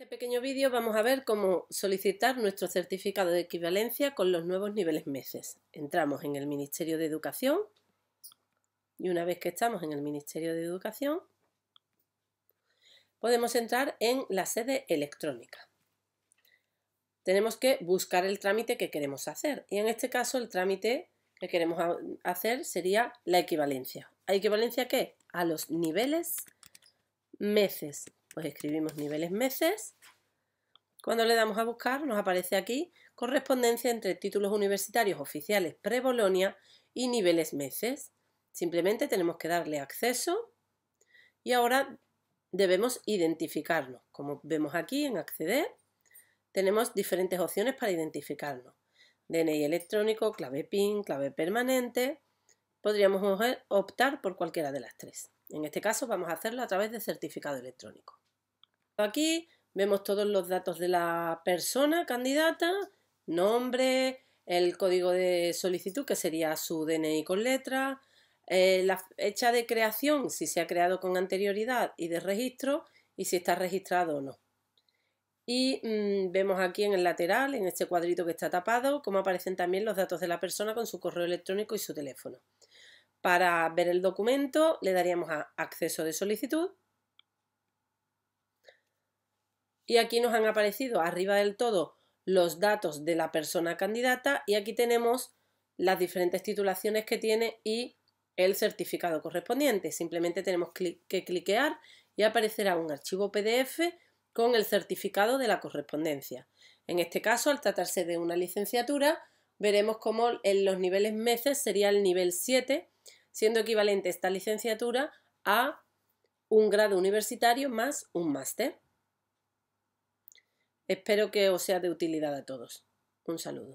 este pequeño vídeo vamos a ver cómo solicitar nuestro certificado de equivalencia con los nuevos niveles meses. Entramos en el Ministerio de Educación y una vez que estamos en el Ministerio de Educación podemos entrar en la sede electrónica. Tenemos que buscar el trámite que queremos hacer y en este caso el trámite que queremos hacer sería la equivalencia. ¿A equivalencia a qué? A los niveles meses pues escribimos niveles meses. Cuando le damos a buscar nos aparece aquí correspondencia entre títulos universitarios oficiales pre-Bolonia y niveles meses. Simplemente tenemos que darle acceso y ahora debemos identificarnos. Como vemos aquí en acceder, tenemos diferentes opciones para identificarnos. DNI electrónico, clave PIN, clave permanente. Podríamos optar por cualquiera de las tres. En este caso vamos a hacerlo a través de certificado electrónico. Aquí vemos todos los datos de la persona candidata, nombre, el código de solicitud, que sería su DNI con letra, eh, la fecha de creación, si se ha creado con anterioridad y de registro, y si está registrado o no. Y mm, vemos aquí en el lateral, en este cuadrito que está tapado, cómo aparecen también los datos de la persona con su correo electrónico y su teléfono. Para ver el documento le daríamos a acceso de solicitud Y aquí nos han aparecido arriba del todo los datos de la persona candidata y aquí tenemos las diferentes titulaciones que tiene y el certificado correspondiente. Simplemente tenemos que cliquear y aparecerá un archivo PDF con el certificado de la correspondencia. En este caso, al tratarse de una licenciatura, veremos cómo en los niveles meses sería el nivel 7, siendo equivalente esta licenciatura a un grado universitario más un máster. Espero que os sea de utilidad a todos. Un saludo.